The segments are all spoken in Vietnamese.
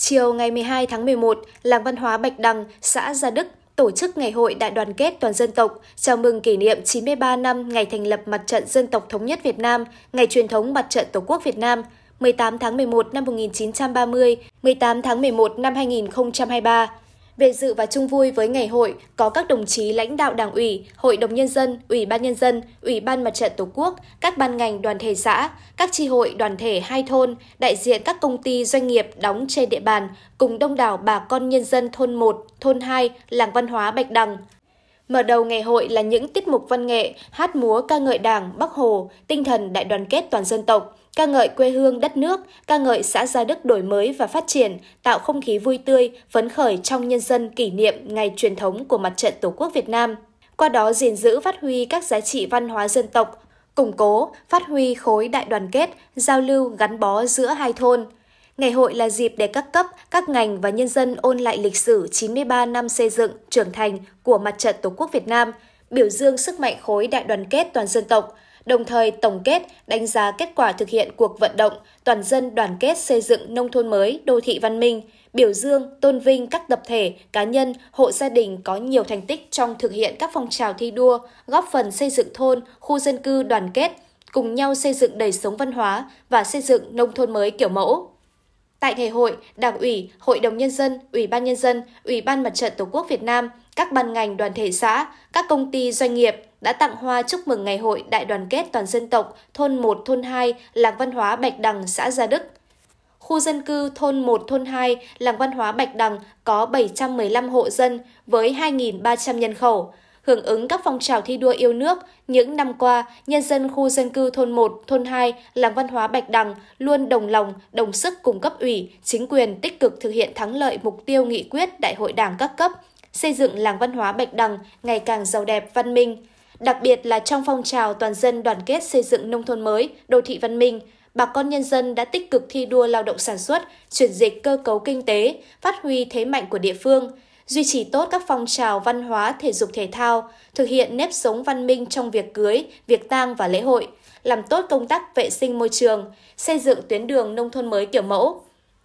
Chiều ngày 12 tháng 11, Làng Văn hóa Bạch Đằng, xã Gia Đức tổ chức Ngày hội Đại đoàn kết toàn dân tộc, chào mừng kỷ niệm 93 năm ngày thành lập Mặt trận Dân tộc Thống nhất Việt Nam, ngày truyền thống Mặt trận Tổ quốc Việt Nam, 18 tháng 11 năm 1930, 18 tháng 11 năm 2023. Về dự và chung vui với ngày hội có các đồng chí lãnh đạo Đảng ủy, Hội đồng Nhân dân, Ủy ban Nhân dân, Ủy ban Mặt trận Tổ quốc, các ban ngành đoàn thể xã, các tri hội đoàn thể hai thôn, đại diện các công ty doanh nghiệp đóng trên địa bàn, cùng đông đảo bà con nhân dân thôn 1, thôn 2, làng văn hóa Bạch Đằng, Mở đầu ngày hội là những tiết mục văn nghệ, hát múa ca ngợi Đảng, Bắc Hồ, tinh thần đại đoàn kết toàn dân tộc, ca ngợi quê hương đất nước, ca ngợi xã Gia Đức đổi mới và phát triển, tạo không khí vui tươi, phấn khởi trong nhân dân kỷ niệm ngày truyền thống của Mặt trận Tổ quốc Việt Nam. Qua đó gìn giữ phát huy các giá trị văn hóa dân tộc, củng cố, phát huy khối đại đoàn kết, giao lưu gắn bó giữa hai thôn. Ngày hội là dịp để các cấp, các ngành và nhân dân ôn lại lịch sử 93 năm xây dựng, trưởng thành của Mặt trận Tổ quốc Việt Nam, biểu dương sức mạnh khối đại đoàn kết toàn dân tộc – đồng thời tổng kết, đánh giá kết quả thực hiện cuộc vận động toàn dân đoàn kết xây dựng nông thôn mới, đô thị văn minh, biểu dương, tôn vinh các tập thể, cá nhân, hộ gia đình có nhiều thành tích trong thực hiện các phong trào thi đua, góp phần xây dựng thôn, khu dân cư đoàn kết, cùng nhau xây dựng đời sống văn hóa và xây dựng nông thôn mới kiểu mẫu. Tại ngày hội, Đảng ủy, Hội đồng Nhân dân, Ủy ban Nhân dân, Ủy ban Mặt trận Tổ quốc Việt Nam, các ban ngành đoàn thể xã, các công ty doanh nghiệp đã tặng hoa chúc mừng Ngày hội Đại đoàn kết toàn dân tộc thôn 1 thôn 2 làng văn hóa Bạch Đằng xã Gia Đức. Khu dân cư thôn 1 thôn 2 làng văn hóa Bạch Đằng có 715 hộ dân với 2.300 nhân khẩu. Hưởng ứng các phong trào thi đua yêu nước, những năm qua, nhân dân khu dân cư thôn 1, thôn 2, làng văn hóa Bạch Đằng luôn đồng lòng, đồng sức cùng cấp ủy, chính quyền tích cực thực hiện thắng lợi mục tiêu nghị quyết Đại hội Đảng các cấp, xây dựng làng văn hóa Bạch Đằng ngày càng giàu đẹp, văn minh. Đặc biệt là trong phong trào toàn dân đoàn kết xây dựng nông thôn mới, đô thị văn minh, bà con nhân dân đã tích cực thi đua lao động sản xuất, chuyển dịch cơ cấu kinh tế, phát huy thế mạnh của địa phương, duy trì tốt các phong trào văn hóa thể dục thể thao, thực hiện nếp sống văn minh trong việc cưới, việc tang và lễ hội, làm tốt công tác vệ sinh môi trường, xây dựng tuyến đường nông thôn mới kiểu mẫu.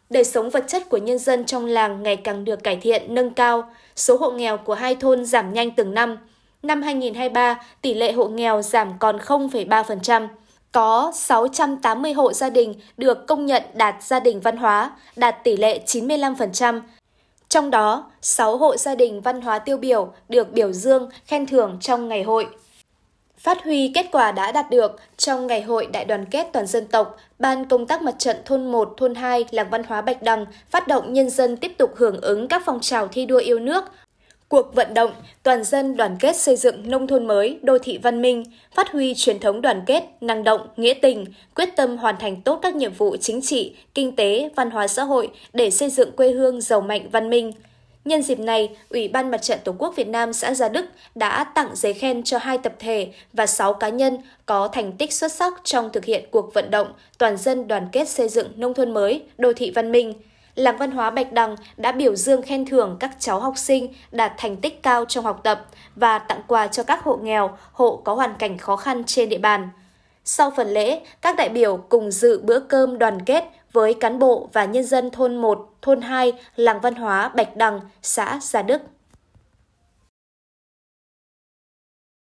Đời sống vật chất của nhân dân trong làng ngày càng được cải thiện, nâng cao, số hộ nghèo của hai thôn giảm nhanh từng năm – Năm 2023, tỷ lệ hộ nghèo giảm còn 0,3%. Có 680 hộ gia đình được công nhận đạt gia đình văn hóa, đạt tỷ lệ 95%. Trong đó, 6 hộ gia đình văn hóa tiêu biểu được biểu dương, khen thưởng trong ngày hội. Phát huy kết quả đã đạt được trong Ngày hội Đại đoàn kết toàn dân tộc, Ban Công tác Mặt trận Thôn 1, Thôn 2, Làng Văn hóa Bạch Đằng phát động nhân dân tiếp tục hưởng ứng các phong trào thi đua yêu nước, cuộc vận động toàn dân đoàn kết xây dựng nông thôn mới, đô thị văn minh, phát huy truyền thống đoàn kết, năng động, nghĩa tình, quyết tâm hoàn thành tốt các nhiệm vụ chính trị, kinh tế, văn hóa xã hội để xây dựng quê hương giàu mạnh văn minh. Nhân dịp này, Ủy ban Mặt trận Tổ quốc Việt Nam xã Gia Đức đã tặng giấy khen cho hai tập thể và 6 cá nhân có thành tích xuất sắc trong thực hiện cuộc vận động toàn dân đoàn kết xây dựng nông thôn mới, đô thị văn minh – Làng Văn hóa Bạch Đằng đã biểu dương khen thưởng các cháu học sinh đạt thành tích cao trong học tập và tặng quà cho các hộ nghèo, hộ có hoàn cảnh khó khăn trên địa bàn. Sau phần lễ, các đại biểu cùng dự bữa cơm đoàn kết với cán bộ và nhân dân thôn 1, thôn 2, làng văn hóa Bạch Đằng, xã Gia Đức.